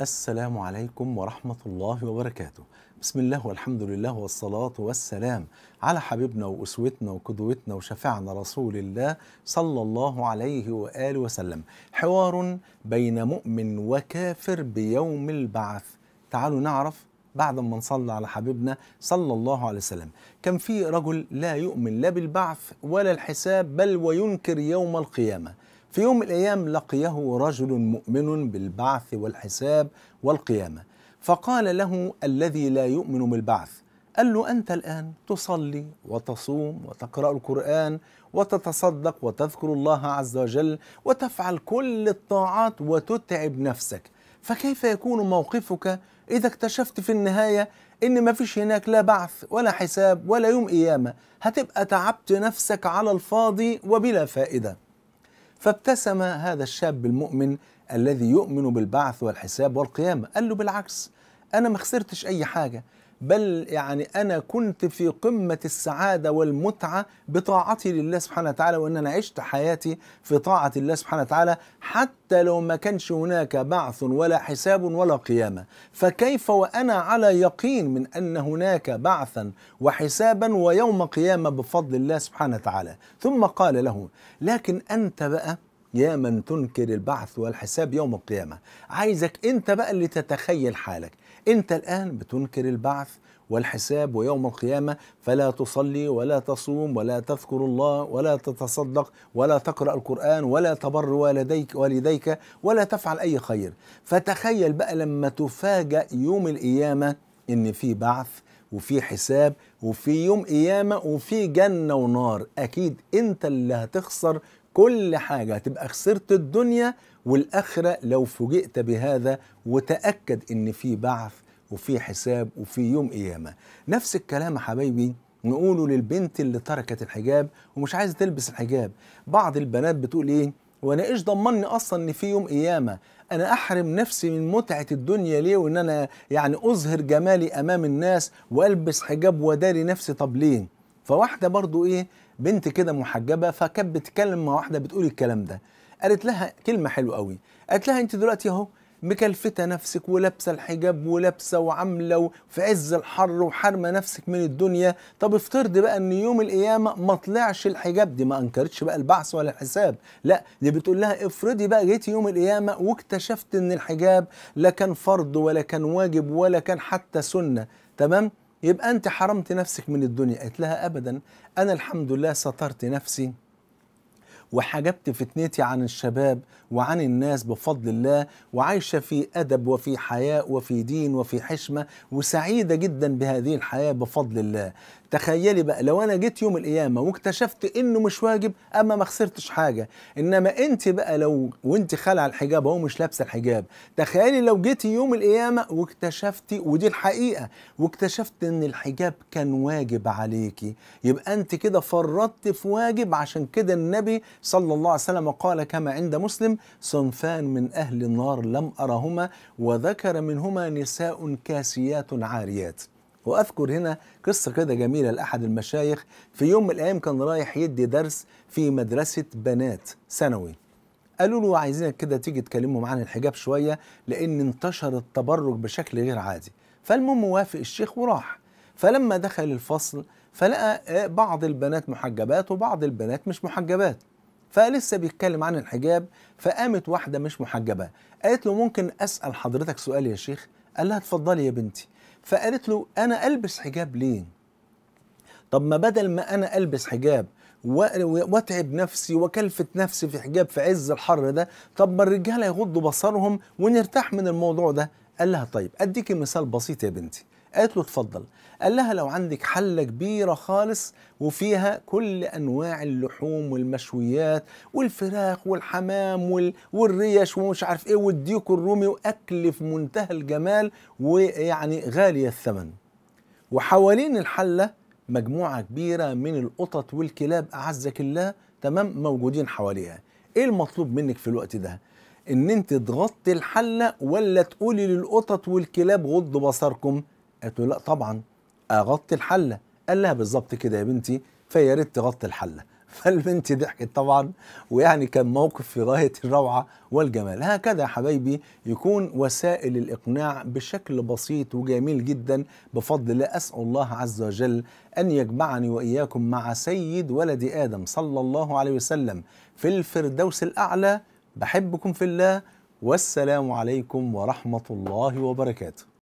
السلام عليكم ورحمة الله وبركاته بسم الله والحمد لله والصلاة والسلام على حبيبنا وأسوتنا وقدوتنا وشفعنا رسول الله صلى الله عليه وآله وسلم حوار بين مؤمن وكافر بيوم البعث تعالوا نعرف بعد ما نصلى على حبيبنا صلى الله عليه وسلم كان في رجل لا يؤمن لا بالبعث ولا الحساب بل وينكر يوم القيامة في يوم من الأيام لقيه رجل مؤمن بالبعث والحساب والقيامة فقال له الذي لا يؤمن بالبعث قال له أنت الآن تصلي وتصوم وتقرأ القرآن وتتصدق وتذكر الله عز وجل وتفعل كل الطاعات وتتعب نفسك فكيف يكون موقفك إذا اكتشفت في النهاية إن ما فيش هناك لا بعث ولا حساب ولا يوم قيامة هتبقى تعبت نفسك على الفاضي وبلا فائدة فابتسم هذا الشاب المؤمن الذي يؤمن بالبعث والحساب والقيامة قال له بالعكس أنا ما خسرتش أي حاجة بل يعني أنا كنت في قمة السعادة والمتعة بطاعتي لله سبحانه وتعالى وأن أنا عشت حياتي في طاعة الله سبحانه وتعالى حتى لو ما كانش هناك بعث ولا حساب ولا قيامة فكيف وأنا على يقين من أن هناك بعثا وحسابا ويوم قيامة بفضل الله سبحانه وتعالى ثم قال له لكن أنت بقى يا من تنكر البعث والحساب يوم القيامة عايزك أنت بقى اللي تتخيل حالك أنت الآن بتنكر البعث والحساب ويوم القيامة فلا تصلي ولا تصوم ولا تذكر الله ولا تتصدق ولا تقرأ القرآن ولا تبر والديك والديك ولا تفعل أي خير فتخيل بقى لما تفاجأ يوم القيامة إن في بعث وفي حساب وفي يوم قيامة وفي جنة ونار أكيد أنت اللي هتخسر كل حاجة هتبقى خسرت الدنيا والآخرة لو فوجئت بهذا وتأكد إن في بعث وفي حساب وفي يوم قيامة نفس الكلام يا حبايبي نقوله للبنت اللي تركت الحجاب ومش عايزة تلبس الحجاب بعض البنات بتقول إيه وانا ايش ضمني اصلا ان في يوم قيامه انا احرم نفسي من متعه الدنيا ليه وان انا يعني اظهر جمالي امام الناس والبس حجاب وداري نفسي طب ليه فواحده برضو ايه بنت كده محجبه فكانت بتتكلم مع واحده بتقول الكلام ده قالت لها كلمه حلوه قوي قالت لها انت دلوقتي اهو مكلفته نفسك ولابسه الحجاب ولابسه وعامله وفي عز الحر وحارمه نفسك من الدنيا طب افترض بقى ان يوم القيامه ما طلعش الحجاب دي ما انكرتش بقى البعث ولا الحساب لا دي بتقول لها افرضي بقى جيتي يوم القيامه واكتشفت ان الحجاب لا كان فرض ولا كان واجب ولا كان حتى سنه تمام يبقى أنت حرمت نفسك من الدنيا قالت لها أبدا أنا الحمد لله سترت نفسي وحجبت فتنتي عن الشباب وعن الناس بفضل الله وعايشة في أدب وفي حياء وفي دين وفي حشمة وسعيدة جدا بهذه الحياة بفضل الله تخيلي بقى لو انا جيت يوم القيامه واكتشفت انه مش واجب اما ما خسرتش حاجه انما انت بقى لو وانت خالعه الحجاب وهو مش لابسه الحجاب تخيلي لو جيتي يوم القيامه واكتشفتي ودي الحقيقه واكتشفت ان الحجاب كان واجب عليكي يبقى انت كده فرطت في واجب عشان كده النبي صلى الله عليه وسلم قال كما عند مسلم صنفان من اهل النار لم ارهما وذكر منهما نساء كاسيات عاريات واذكر هنا قصه كده جميله لاحد المشايخ في يوم من الايام كان رايح يدي درس في مدرسه بنات ثانوي قالوا له عايزينك كده تيجي تكلمهم عن الحجاب شويه لان انتشر التبرج بشكل غير عادي فالمهم وافق الشيخ وراح فلما دخل الفصل فلقى آه، بعض البنات محجبات وبعض البنات مش محجبات فلسه بيتكلم عن الحجاب فقامت واحدة مش محجبة قالت له ممكن أسأل حضرتك سؤال يا شيخ قال لها اتفضلي يا بنتي فقالت له انا البس حجاب ليه طب ما بدل ما انا البس حجاب واتعب نفسي واكلفت نفسي في حجاب في عز الحر ده طب ما الرجاله يغضوا بصرهم ونرتاح من الموضوع ده قال لها طيب اديكي مثال بسيط يا بنتي قالت له اتفضل قال لها لو عندك حلة كبيرة خالص وفيها كل أنواع اللحوم والمشويات والفراخ والحمام والريش ومش عارف إيه والديك الرومي وأكل في منتهى الجمال ويعني غالية الثمن وحوالين الحلة مجموعة كبيرة من القطط والكلاب أعزك الله تمام موجودين حواليها إيه المطلوب منك في الوقت ده؟ ان انت تغطي الحله ولا تقولي للقطط والكلاب غضوا بصركم قالت له لا طبعا اغطي الحله قال لها بالظبط كده يا بنتي فيا ريت تغطي الحله فالبنت ضحكت طبعا ويعني كان موقف في غايه الروعه والجمال هكذا يا حبايبي يكون وسائل الاقناع بشكل بسيط وجميل جدا بفضل الله اسال الله عز وجل ان يجمعني واياكم مع سيد ولد ادم صلى الله عليه وسلم في الفردوس الاعلى بحبكم في الله والسلام عليكم ورحمه الله وبركاته